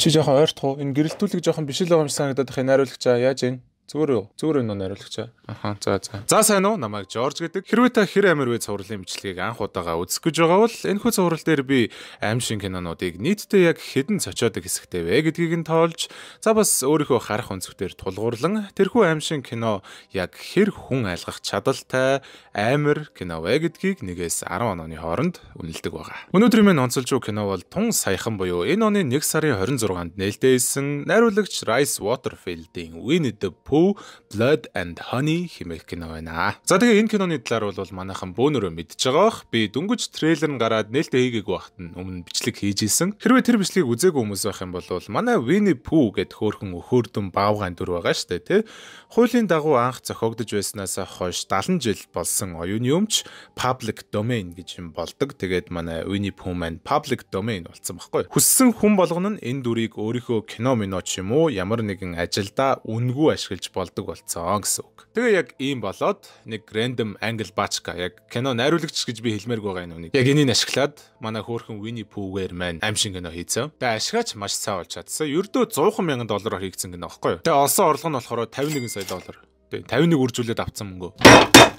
Чи жоохон ойртох уу? Энэ гэрэлтүүлэг жоохон биш л байгаа юм шиг санагдаад их найруулагчаа яаж ийн? Зүгээр үү? Зүгээр энэ найруулагч аа. Аха за за. За сайн уу? Намайг Жорж гэдэг. Хэрвээ та хэр амир вэ цувралын бичлэгийг анх удаага үзэх гэж байгаа бол энэхүү цуврал дээр би аим шин кинонуудыг нийтдээ яг хэдэн цочоодаг хэсэгтэй вэ гэдгийг нь тоолж за бас өөрийнхөө харах өнцгөр тулгуурлан тэрхүү аим шин кино яг хэр хүн айлгах чадaltaй амир кино вэ гэдгийг нэгээс 10 онооны хооронд үнэлдэг байгаа. Өнөөдрийн минь онцолжуу кино бол тун саяхан буюу энэ оны 1 сарын 26-нд нээлттэйсэн найруулагч Rice Waterfield-ийн Winnie the Pooh Who Blood and Honey хэмээх кино байна. За тэгээ энэ киноны талаар бол манайхан бөөнөрөө мэдж байгаах. Би дүнгэж трейлер нь гараад нээлттэй хийгээгүй бахт нь өмнө бичлэг хийж исэн. Хэрвээ тэр бичлэгийг үзээгүй хүмүүс байх юм бол манай Winnie Pooh гэд хөөхөн өхөөрдөн баавган дүр байгаа штэ тий. Хуулийн дагуу анх зохиогдож байснаас хойш 70 жил болсон оюуны өмч public domain гэж юм болдог. Тэгээд манай Winnie Pooh маань public domain болсон байхгүй. Хүссэн хүн болгоно нь энэ дүрийг өөрийнхөө кино мино ч юм уу ямар нэгэн ажилда үнгүй ашиглаж олж болдог болцсон гэсэн үг. Тэгээ яг ийм болоод нэг random angle batchka яг кино найруулагч гэж би хэлмээр байгаа энэ үнийг. Яг энийг ашиглаад манай хөөрхөн Winnie Pooh-гээр маань амшин кино хийцэн. Тэгээ ашигаач маш сайн болж чадсан. Ердөө 100 сая доллараар хийгдсэн кино, аахгүй юу? Тэгээ олсон орлого нь болохоор 51 сая доллар. Тэгээ 51 үржүүлээд авцсан мөнгөө.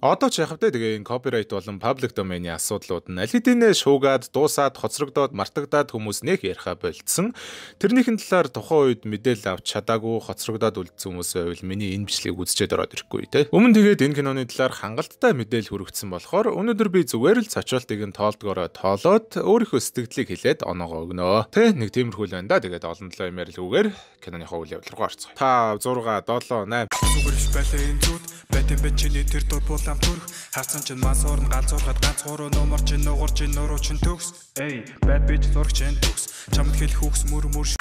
Одоо ч яхав те тэгээ энэ копирайт болон паблик домены асуудлууд нь аль хэдийнэ шуугаад, дуусаад, хоцрогдоод, мартагдаад хүмүүс нэх яриха болцсон. Тэрнийхэн талаар тухайн үед мэдээлэл авч чадаагүй хоцрогдоод үлдсэн хүмүүс байвал миний энэ бичлэгийг үзчихэд ороод ирэхгүй те. Өмнө тэгээд энэ киноны талаар хангалттай мэдээлэл хүргэгдсэн болохоор өнөөдөр би зүгээр л цочолтыг нь тоолдгороо тоолоод өөрийнхөө сэтгэлдлийг хэлээд оноогоо өгнө. Тэ нэг тиймэрхүүл байна да. Тэгээд олон талаа юм ярилгүйгээр киноныхоо үйл явдал руу орцгоо. Та 6 7 8 Зүгээр л байлаа энэ зүуд байт юм бэ чиний тэр дур лам төрөх харсан чин мас уурн галзуурхад ганц гуруу нумар чин нугар чин нуруу чин төгс эй байд бич зурагч энэ төгс чамд хэл хүүхс мөр мөр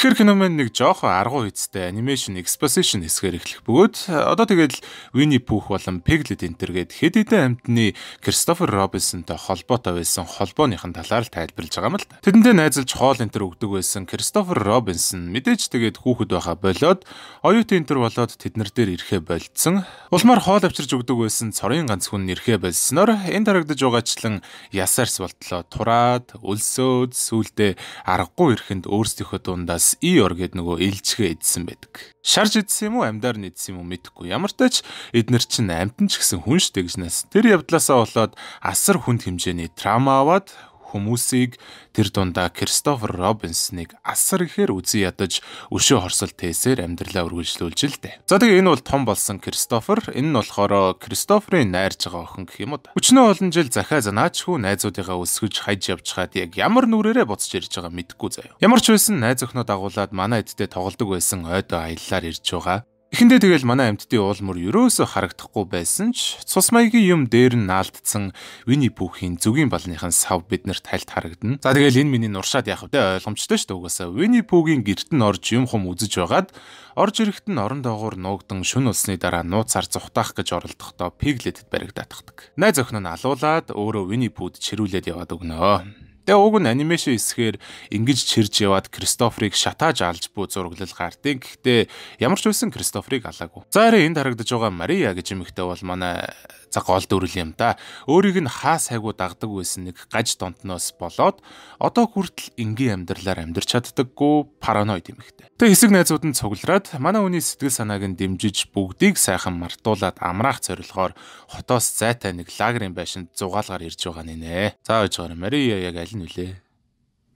Тэгэхээр кино маань нэг жоохон аргу хэцтэй анимашн exposition хэсгээр эхлэх бөгөөд одоо тэгээд Винни Пүүх болон Пиглет энтер гээд хэд хэдэн амтны Кристофер Робинсонтой холбоотой байсан холбооныхын талаар тайлбарлаж байгаа юм л. Тэдэнтэй найзалж хоол энтер өгдөг байсан Кристофер Робинсон мэдээж тэгээд хүүхэд байха болоод оюутан энтер болоод тэднэр дээр ирэхэ болцсон. Улмаар хоол авчирч өгдөг байсан цорын ганц хүн ирэхэ болсноор энэ дарагдж байгаачлан ясарс болтлоо тураад, өлсөөд, сүулдэ аргагүй ирэхэнд өөрсдийнхөө дундаас эдс иор гэдэг нөгөө илжгэ эдсэн байдаг. Шарж эдсэн юм уу, амдаар нэдсэн юм уу мэдэхгүй. Ямар ч тач эднэр чинь амтан ч гэсэн хүн штэ гэж нас. Тэр явдлаасаа болоод асар хүнд хэмжээний трама аваад хүмүүсийг тэр дундаа Кристофер Робинсныг асар ихээр үзий ядаж өшөө хорсол тээсээр амьдралаа үргэлжлүүлж л дээ. За тэгээ энэ бол том болсон Кристофер. Энэ нь болохоро Кристоферийн найрж байгаа охин гэх юм уу. Өчнөө олон жил захаа занаачгүй найзуудыгаа өсгөж хаж явж хаад яг ямар нүрээрээ буцаж ирж байгаа мэдэхгүй заяа. Ямар ч байсан найз өхнөө дагуулад манай эдтэй тоглодог байсан ойдоо аяллаар ирж байгаа. Эхэндээ тэгэл манай амьтдын уулмөр ерөөсө харагдахгүй байсан ч цус маягийн юм дээр нь наалдсан Вини Пүүхийн зүгийн балныхан сав биднэрт тальт харагдана. За тэгэл энэ миний нуршаад яах вэ? Ойлгомжтой шүү дээ угаасаа. Вини Пүүгийн герт нь орж юм хум үзэж байгаад орж ирэхэд нь орон доогоор нуугдсан шүн улсны дараа нууцаар зүхтаах гэж оролдохдоо пиглетэд баригдаатдаг. Найз охин нь алуулаад өөрөө Вини Пүүд чирүүлээд яваад өгнөө. Тэгээ уг нь анимашн хэсгээр ингэж чирж яваад Кристоферыг шатааж алж буу зураглал гардыг. Гэхдээ ямар ч үсэн Кристоферыг алаагүй. За арай энд харагдаж байгаа Мария гэж эмэгтэй бол манай цаг гол дүрэл юм да. Өөрийг нь хаа сайгуу дагдаг байсан нэг гаж донтноос болоод одоо хүртэл энгийн амьдралаар амьдарч чаддаггүй параноид эмэгтэй. Тэгээ хэсэг найзууд нь цуглараад манай хүний сэтгэл санааг нь дэмжиж бүгдийг сайхан мартуулаад амраах зорилгоор хотоос зайтай нэг лагерийн байшинд зугаалгаар ирж байгаа нэ. За ойж гараа Мария яг аль нь үлээ.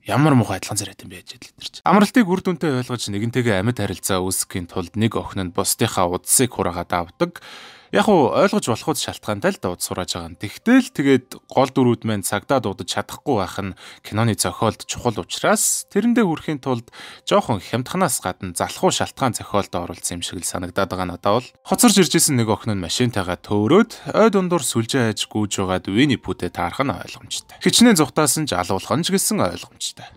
Ямар муухай адилхан царайт юм бэ гэж л тэр чинь. Амралтыг үр дүнтэй ойлгож нэгэнтэйгээ амьд харилцаа үүсгэхийн тулд нэг охин нь бусдынхаа удсыг хураагаад авдаг яг уу ойлгож болохгүй шалтгаантай л дууд сурааж байгаа нь. Тэгтэл тэгээд гол дүрүүд маань цагдаа дуудаж чадахгүй байх нь киноны зохиолд чухал учраас тэрэндээ хүрэхийн тулд жоохон хямдханаас гадна залхуу шалтгаан зохиолд оруулсан юм шиг л санагдаад байгаа надад бол. Хоцорж ирж исэн нэг охин нь машинтайгаа төөрөөд ой дундуур сүлжээ айж гүйж байгаад Винни Пүтэ таарах нь ойлгомжтой. Хичнээн зүхтаасан ч алуулхан ч гэсэн ойлгомжтой.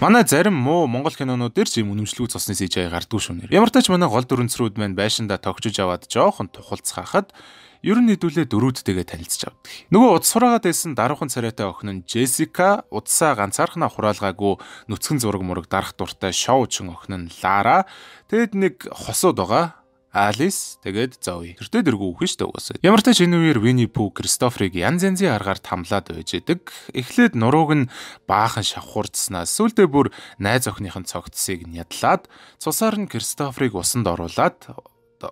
Манай зарим муу Монгол кинонууд дээр ч юм үнэмшлүүд цосны CGI гардгүй шүү нэр. Ямар тач манай гол дүрэнцрүүд маань байшинда тогтжиж аваад жоохон тухалцгаахад ер нь хэдүүлээ дөрүүдтэйгээ танилцж авдаг. Нөгөө удас хураагаад байсан даруухан царайтай охин нь Джессика, удсаа ганцаархнаа хураалгаагүй нүцгэн зураг мураг дарах дуртай шоучн охин нь Лара. Тэгэд нэг хосууд байгаа. Алис тэгээд Зои. Тэртээ дэргүй үхэн штэ угаасаа. Ямар ч шинэ үеэр Винни Пүү Кристоферыг янз янзын аргаар тамлаад байж идэг. Эхлээд нурууг нь баахан шавхуурцснаа сүулдэ бүр найз охиныхын цогцсыг нь ядлаад цусаар нь Кристоферыг усанд оруулаад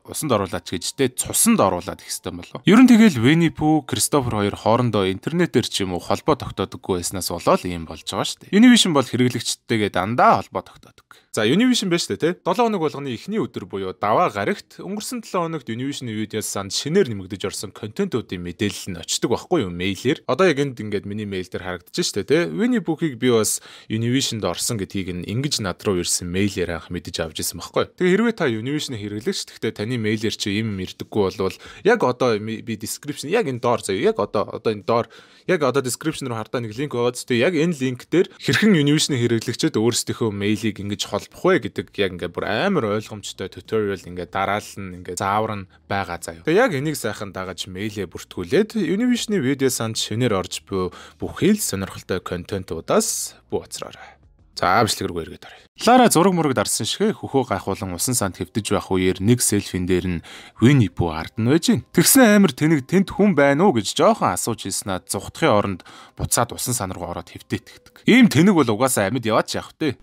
усанд оруулаад гэжтэй цусанд оруулаад ихстэй болов. Ер нь тэгэл Вени Пүү, Кристофер хоёр хоорондоо интернетээр ч юм уу холбоо тогтоодоггүй байснаас болоод ийм болж байгаа шүү дээ. Univision бол хэрэглэгчтэйгээ дандаа холбоо тогтоодог. За Univision байна шүү дээ, тэ. 7 хоног болгоны эхний өдөр буюу даваа гарагт өнгөрсөн 7 хоногт Univision Videos санд шинээр нэмэгдэж орсон контентуудын мэдээлэл нь очдог байхгүй юу мэйлэр. Одоо яг энд ингээд миний мэйл дээр харагдаж шүү дээ, тэ. Winnie Book-ыг би бас Univision-д орсон гэдгийг нь ингэж над руу ирсэн мэйлээр анх мэдэж авч ирсэн байхгүй. Тэгээ хэрвээ та Univision хэрэглэгч гэхдээ таны мэйлэр чи юм ирдэггүй болвол яг одоо би description яг энэ доор заяа яг одоо одоо энэ доор яг одоо description руу хардаа нэг линк байгаа зү. Тэгээ яг энэ линк дээр хэрхэн Univision хэрэглэгчэд өөрсдийнхөө мэйлийг ингэж хол алдах вэ гэдэг яг ингээ бүр амар ойлгомжтой tutorial ингээ дараална ингээ зааварна байгаа заяа. Тэгээ яг энийг сайхан дагаж мэйлээ бүртгүүлээд Univision-ы видео санд шинээр орж буй бүхэл сонирхолтой контентуудаас бүү уцраарай. За авчлаг руу эргээд оръё. Лара зураг мураг дарсан шигэ хөхөө гайхуулан усан санд хөвдөж байх үеэр нэг селфин дээр нь Винни Пүү ард нь байж гин. Тэгсэн амар тэнэг тент хүн байна уу гэж жоохон асууж хэлснаа зүхтхийн оронд буцаад усан сан руу ороод хөвдөөтгдөг. Ийм тэнэг бол угаасаа амьд яваач явах тээ.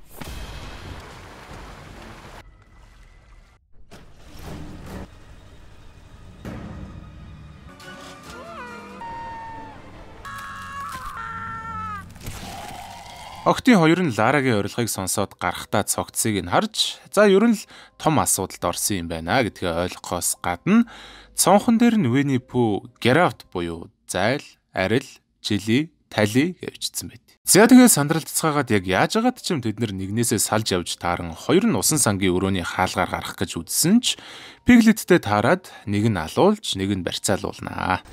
Охтын хоёр нь Ларагийн орилгыг сонсоод гарахтаа цогцсыг нь харж, за ер нь л том асуудалд орсон юм байна гэдгээ ойлгохоос гадна цонхон дээр нь Вэни Пү Герафт буюу зайл, арил, жили, тали гэвчихсэн байд. За тэгээ сандрал цацгаагаад яг яаж агаад ч юм тэд нэгнээсээ салж явж тааран хоёр нь усан сангийн өрөөний хаалгаар гарах гэж үзсэн ч пиглеттэй таарад нэг нь алуулж нэг нь барьцаалуулнаа.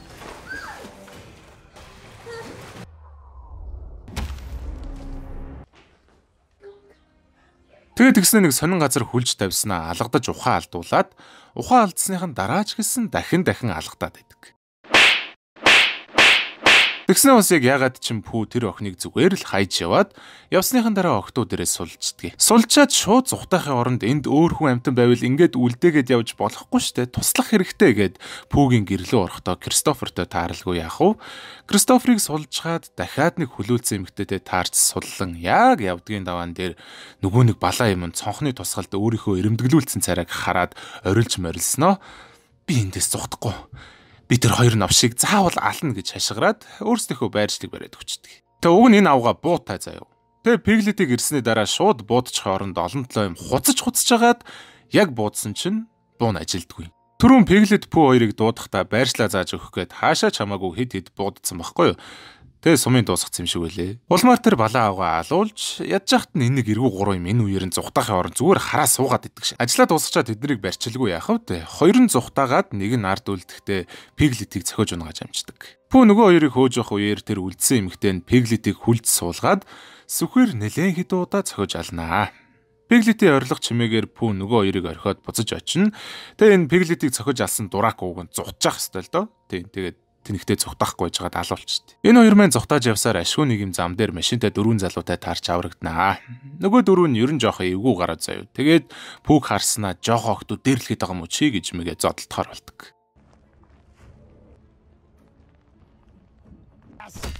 Тэгээд тэгснэ нэг сонин газар хүлж тавьснаа алгадаж ухаан алдуулаад ухаан алдсныхан дараа ч гэсэн дахин дахин алгадаад байдаг. Тэгснээ бас яг ягаад ч юм пүү тэр охиныг зүгээр л хайж яваад явсныхан дараа охтууд ирээ сулждгийг. Сулжаад шууд зүхтахын оронд энд өөр хүн амтан байвал ингээд үлдээгээд явж болохгүй штэ. Туслах хэрэгтэй гэд пүүгийн гэрлөө орохдоо Кристофертой таарлгүй яах вэ? Кристоферыг сулжгаад дахиад нэг хүлүүлсэн эмэгтэйтэй таарч суллан яг явдгийн даваан дээр нөгөө нэг балаа юм цонхны тусгалд өөрийнхөө эрэмдэглүүлсэн царайг хараад орилж морилсноо би эндээс зүхтахгүй би тэр хоёр навшийг заавал ална гэж хашгираад өөрсдийнхөө байршлыг бариад өчтдөг. Тэгэ уг нь энэ авга буутай заяа. Тэгэ пиглетиг ирсний дараа шууд буудчих хооронд олон толоо юм хуцаж хуцаж агаад яг буудсан чинь буун ажилдгүй. Төрүн пиглет пүү хоёрыг дуудахтаа байршлаа зааж өгөх гээд хаашаа ч хамаагүй хид хид буудсан байхгүй юу? Тэгээ сумын дуусгацсан юм шиг байлээ. Улмаар тэр балаа авгаа алуулж ядж яхад нь энийг эргүү гурав юм энэ үеэр нь зүхтаахын орон зүгээр хараа суугаад идэг шээ. Ажлаа дуусгачаад тэднийг барьчилгүй яхав те. Хоёр нь зүхтаагаад нэг нь ард үлдэхдээ пиглитийг цохиож унагааж амждаг. Пүү нөгөө хоёрыг хөөж явах үеэр тэр үлдсэн эмэгтэй нь пиглитийг хүлд суулгаад сүхээр нэлээд хэд удаа цохиож алнаа. Пиглити орилго чимээгээр пүү нөгөө хоёрыг орхиод буцаж очино. Тэгээ энэ пиглитийг цохиж алсан дурак ууг нь зутчих хэвэл доо. Тийм тэгээд тэнхтэй цухтахгүй жагаад алуулчт. Энэ хоёр маань цухтааж явсаар ашгүй нэг юм зам дээр машинтай дөрвөн залуутай таарч аврагданаа. Нөгөө дөрөв нь ерэн жоохон эвгүй гараад заяа. Тэгээд пүүк харснаа жоохон охтууд дээрлэхэд байгаа мó чи гэж мэгэ зодтолтохоор болтго. Yes.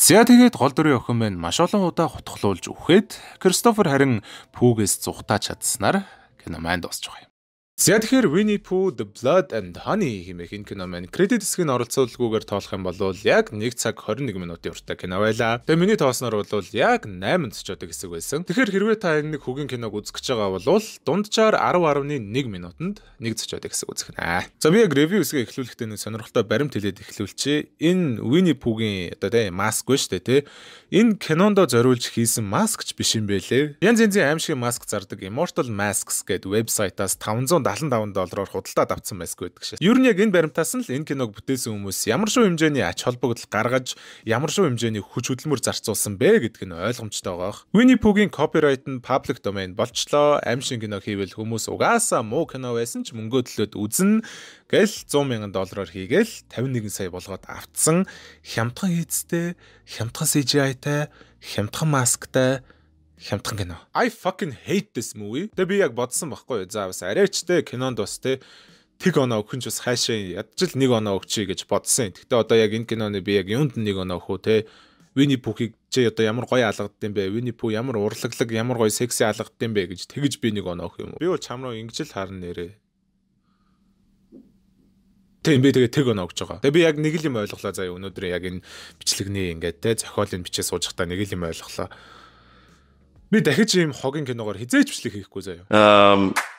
Зя тэгээд гол дөрвийн охин минь маш олон удаа хутгалуулж өгөхэд Кристофер харин пүүгээс зүхтаач чадсанаар кино маань дуусчих юм. За тэгэхээр Winnie Pooh The Blood and Honey хэмээх энэ кино маань кредит хэсгийн оролцоолгүйгээр тоолох юм бол яг 1 цаг 21 минутын урттай кино байлаа. Тэгээ миний тоосноор бол яг 8 цочод хэсэг байсан. Тэгэхээр хэрвээ та энэ нэг хөгийн киног үзэх гэж байгаа бол дунджаар 10.1 минутанд 1 цочод хэсэг үзэх нэ. За би яг ревю хэсгээ эхлүүлэхдээ нэг сонирхолтой баримт хэлээд эхлүүлчихье. Энэ Winnie Pooh-гийн одоо тэ маск ба штэ тэ. Энэ кинондо зориулж хийсэн маскч биш юм бэлээ. Янз янзын аимшиг маск зардаг Immortal Masks гэдэг вебсайтаас 500 75 доллараар худалдаад авсан байсгүй гэдэг шээ. Ер нь яг энэ баримтаас нь л энэ киног бүтээсэн хүмүүс ямар шоу хэмжээний ач холбогдол гаргаж, ямар шоу хэмжээний хүч хөдөлмөр зарцуулсан бэ гэдг нь ойлгомжтой байгаах. Winnie Pooh-гийн copyright нь public domain болчлоо. Амшин кино хийвэл хүмүүс угаасаа муу кино байсан ч мөнгөө төлөөд үзэн гэл 100 мянган доллараар хийгээл 51 сая болгоод автсан хямдхан хийцтэй, хямдхан CGI-тай, хямдхан масктай хямдхан кино. I fucking hate this movie. Тэ би яг бодсон байхгүй юу. За бас арайчтэй кинонд бас тэ тэг оноо өгөх нь бас хайшаа ядчил нэг оноо өгчий гэж бодсон. Гэтэ одоо яг энэ киноны би яг юунд нэг оноо өгөх үү те. Вини Пухийг чи одоо ямар гоё алгадд юм бэ? Вини Пу ямар урлаглаг, ямар гоё секси алгадд юм бэ гэж тэгж би нэг оноо өгөх юм уу? Би бол чам руу ингэж л харна нэрээ. Тийм би тэгээ тэг оноо өгч байгаа. Тэгээ би яг нэг л юм ойлголоо заяа өнөөдөр яг энэ бичлэгний ингээд те зохиолын бичээ суужхдаа нэг л юм ойлголоо. Би дахиж ийм хогийн киногоор хизээч бичлэг хийхгүй заяа. Аа